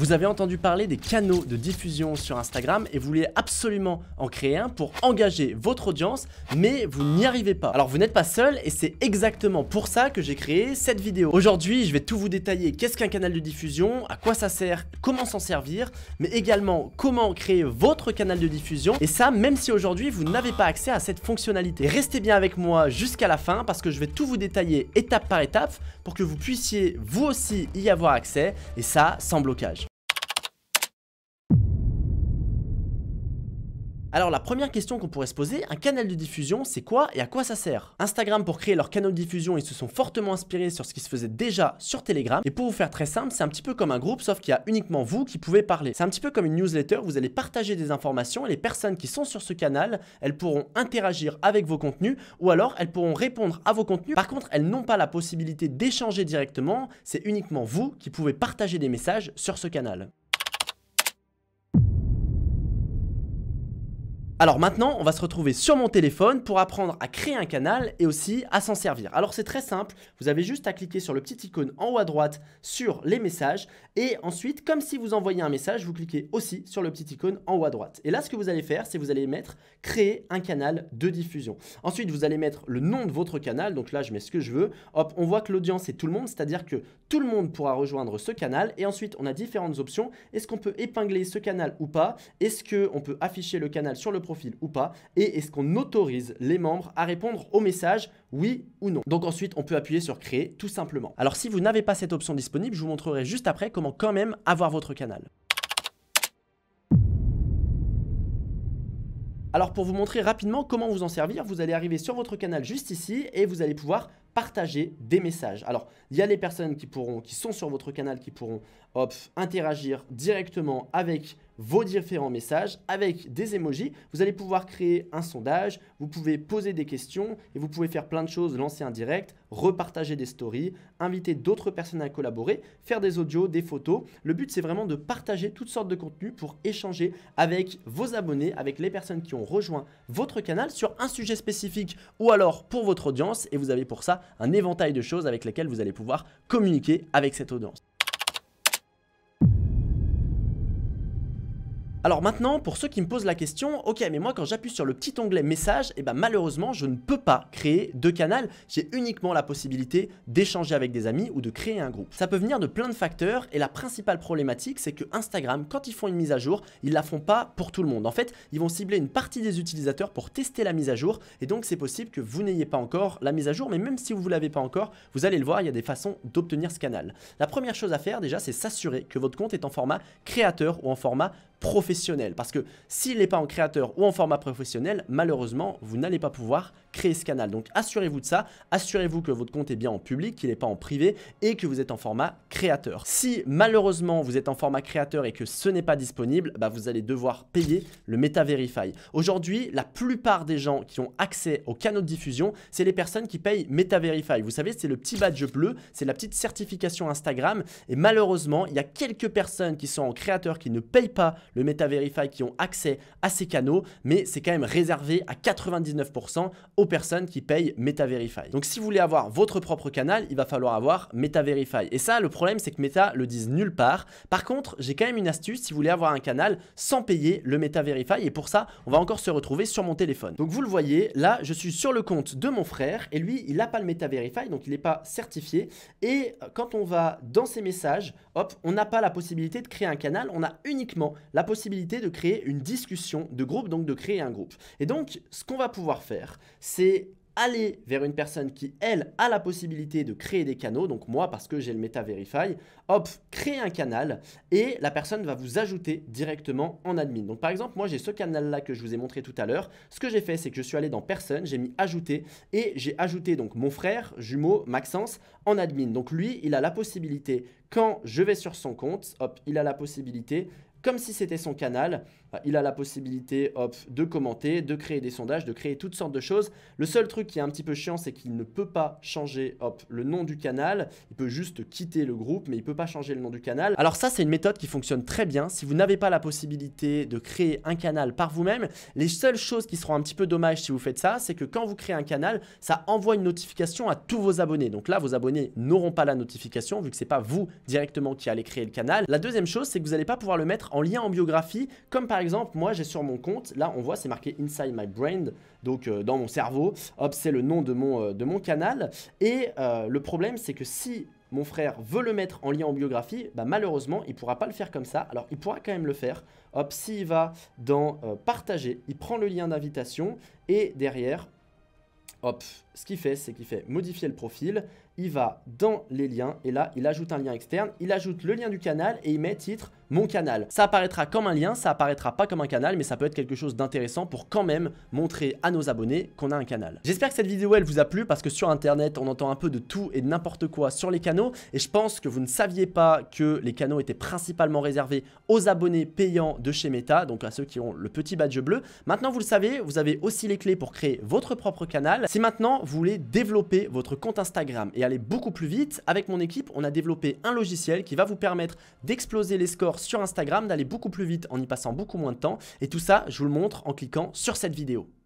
Vous avez entendu parler des canaux de diffusion sur Instagram et vous voulez absolument en créer un pour engager votre audience, mais vous n'y arrivez pas. Alors vous n'êtes pas seul et c'est exactement pour ça que j'ai créé cette vidéo. Aujourd'hui, je vais tout vous détailler qu'est-ce qu'un canal de diffusion, à quoi ça sert, comment s'en servir, mais également comment créer votre canal de diffusion et ça même si aujourd'hui vous n'avez pas accès à cette fonctionnalité. Restez bien avec moi jusqu'à la fin parce que je vais tout vous détailler étape par étape pour que vous puissiez vous aussi y avoir accès et ça sans blocage. Alors la première question qu'on pourrait se poser, un canal de diffusion, c'est quoi et à quoi ça sert Instagram, pour créer leur canal de diffusion, ils se sont fortement inspirés sur ce qui se faisait déjà sur Telegram. Et pour vous faire très simple, c'est un petit peu comme un groupe, sauf qu'il y a uniquement vous qui pouvez parler. C'est un petit peu comme une newsletter, vous allez partager des informations et les personnes qui sont sur ce canal, elles pourront interagir avec vos contenus ou alors elles pourront répondre à vos contenus. Par contre, elles n'ont pas la possibilité d'échanger directement, c'est uniquement vous qui pouvez partager des messages sur ce canal. Alors maintenant, on va se retrouver sur mon téléphone pour apprendre à créer un canal et aussi à s'en servir. Alors c'est très simple, vous avez juste à cliquer sur le petit icône en haut à droite sur les messages et ensuite, comme si vous envoyez un message, vous cliquez aussi sur le petit icône en haut à droite. Et là, ce que vous allez faire, c'est vous allez mettre créer un canal de diffusion. Ensuite, vous allez mettre le nom de votre canal, donc là, je mets ce que je veux. Hop, on voit que l'audience est tout le monde, c'est-à-dire que tout le monde pourra rejoindre ce canal et ensuite, on a différentes options. Est-ce qu'on peut épingler ce canal ou pas Est-ce qu'on peut afficher le canal sur le ou pas Et est-ce qu'on autorise les membres à répondre au messages oui ou non Donc ensuite, on peut appuyer sur créer tout simplement. Alors si vous n'avez pas cette option disponible, je vous montrerai juste après comment quand même avoir votre canal. Alors pour vous montrer rapidement comment vous en servir, vous allez arriver sur votre canal juste ici et vous allez pouvoir partager des messages. Alors, il y a les personnes qui pourront qui sont sur votre canal qui pourront hop, interagir directement avec vos différents messages avec des emojis. Vous allez pouvoir créer un sondage, vous pouvez poser des questions et vous pouvez faire plein de choses, lancer un direct, repartager des stories, inviter d'autres personnes à collaborer, faire des audios, des photos. Le but, c'est vraiment de partager toutes sortes de contenus pour échanger avec vos abonnés, avec les personnes qui ont rejoint votre canal sur un sujet spécifique ou alors pour votre audience. Et vous avez pour ça un éventail de choses avec lesquelles vous allez pouvoir communiquer avec cette audience. Alors maintenant, pour ceux qui me posent la question, ok, mais moi quand j'appuie sur le petit onglet message, et eh ben, malheureusement, je ne peux pas créer de canal. J'ai uniquement la possibilité d'échanger avec des amis ou de créer un groupe. Ça peut venir de plein de facteurs et la principale problématique, c'est que Instagram, quand ils font une mise à jour, ils la font pas pour tout le monde. En fait, ils vont cibler une partie des utilisateurs pour tester la mise à jour et donc c'est possible que vous n'ayez pas encore la mise à jour, mais même si vous ne l'avez pas encore, vous allez le voir, il y a des façons d'obtenir ce canal. La première chose à faire déjà, c'est s'assurer que votre compte est en format créateur ou en format professionnel. Parce que s'il n'est pas en créateur ou en format professionnel, malheureusement, vous n'allez pas pouvoir créer ce canal. Donc assurez-vous de ça, assurez-vous que votre compte est bien en public, qu'il n'est pas en privé et que vous êtes en format créateur. Si malheureusement vous êtes en format créateur et que ce n'est pas disponible, bah, vous allez devoir payer le Meta Aujourd'hui, la plupart des gens qui ont accès aux canaux de diffusion, c'est les personnes qui payent Meta Verify. Vous savez, c'est le petit badge bleu, c'est la petite certification Instagram et malheureusement, il y a quelques personnes qui sont en créateur qui ne payent pas le MetaVerify qui ont accès à ces canaux, mais c'est quand même réservé à 99% aux personnes qui payent MetaVerify. Donc si vous voulez avoir votre propre canal, il va falloir avoir MetaVerify. Et ça, le problème, c'est que Meta le disent nulle part. Par contre, j'ai quand même une astuce si vous voulez avoir un canal sans payer le MetaVerify. Et pour ça, on va encore se retrouver sur mon téléphone. Donc vous le voyez, là, je suis sur le compte de mon frère et lui, il n'a pas le MetaVerify, donc il n'est pas certifié. Et quand on va dans ses messages, hop, on n'a pas la possibilité de créer un canal, on a uniquement la possibilité de créer une discussion de groupe, donc de créer un groupe. Et donc, ce qu'on va pouvoir faire, c'est aller vers une personne qui, elle, a la possibilité de créer des canaux, donc moi parce que j'ai le Meta Verify, hop, créer un canal et la personne va vous ajouter directement en admin. Donc par exemple, moi j'ai ce canal-là que je vous ai montré tout à l'heure. Ce que j'ai fait, c'est que je suis allé dans personne, j'ai mis ajouter et j'ai ajouté donc mon frère, jumeau, Maxence, en admin. Donc lui, il a la possibilité, quand je vais sur son compte, hop, il a la possibilité comme si c'était son canal il a la possibilité hop, de commenter, de créer des sondages, de créer toutes sortes de choses. Le seul truc qui est un petit peu chiant, c'est qu'il ne peut pas changer hop, le nom du canal. Il peut juste quitter le groupe, mais il ne peut pas changer le nom du canal. Alors ça, c'est une méthode qui fonctionne très bien. Si vous n'avez pas la possibilité de créer un canal par vous-même, les seules choses qui seront un petit peu dommages si vous faites ça, c'est que quand vous créez un canal, ça envoie une notification à tous vos abonnés. Donc là, vos abonnés n'auront pas la notification vu que ce n'est pas vous directement qui allez créer le canal. La deuxième chose, c'est que vous n'allez pas pouvoir le mettre en lien en biographie, comme par exemple, moi j'ai sur mon compte, là on voit c'est marqué Inside My Brain, donc euh, dans mon cerveau, hop c'est le nom de mon, euh, de mon canal. Et euh, le problème c'est que si mon frère veut le mettre en lien en biographie, bah, malheureusement il pourra pas le faire comme ça. Alors il pourra quand même le faire. Hop, s'il va dans partager, il prend le lien d'invitation et derrière, hop, ce qu'il fait c'est qu'il fait modifier le profil il va dans les liens et là il ajoute un lien externe, il ajoute le lien du canal et il met titre mon canal. Ça apparaîtra comme un lien, ça apparaîtra pas comme un canal mais ça peut être quelque chose d'intéressant pour quand même montrer à nos abonnés qu'on a un canal. J'espère que cette vidéo elle vous a plu parce que sur internet on entend un peu de tout et de n'importe quoi sur les canaux et je pense que vous ne saviez pas que les canaux étaient principalement réservés aux abonnés payants de chez Meta, donc à ceux qui ont le petit badge bleu. Maintenant vous le savez, vous avez aussi les clés pour créer votre propre canal. Si maintenant vous voulez développer votre compte Instagram et aller beaucoup plus vite. Avec mon équipe, on a développé un logiciel qui va vous permettre d'exploser les scores sur Instagram, d'aller beaucoup plus vite en y passant beaucoup moins de temps. Et tout ça, je vous le montre en cliquant sur cette vidéo.